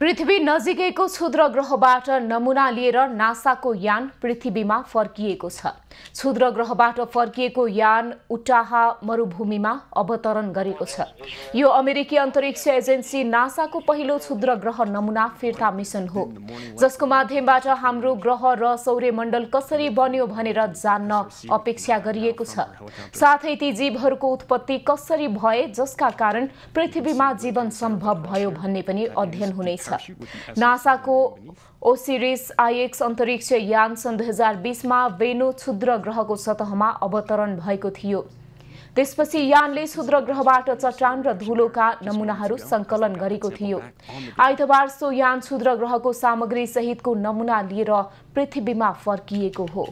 पृथ्वी नजिकैको क्षुद्र ग्रहबाट नमुना लिएर नासाको यान पृथ्वीमा फर्किएको छ क्षुद्र ग्रहबाट फर्किएको यान उटाहा मरुभूमिमा अवतरण गरेको छ यो अमेरिकी अन्तरिक्ष एजेन्सी नासाको पहिलो क्षुद्र ग्रह नमुना फिर्ता मिसन हो जसको माध्यमबाट हाम्रो ग्रह र सौर्यमण्डल कसरी बन्यो भनेर जान्न अपेक्षा गरिएको छ साथै ती जीवहरूको उत्पत्ति कसरी भए जसका कारण पृथ्वीमा जीवन सम्भव भयो भन्ने पनि अध्ययन हुनेछ छ नासाको ओसिरिस आइएक्स अन्तरिक्ष यान सन् दुई हजार बिसमा वेनो क्षुद्र ग्रहको सतहमा अवतरण भएको थियो त्यसपछि यानले क्षुद्र ग्रहबाट चट्टान र धुलोका नमुनाहरू सङ्कलन गरेको थियो आइतबार सो यान क्षुद्र ग्रहको सामग्री सहितको नमुना लिएर पृथ्वीमा फर्किएको हो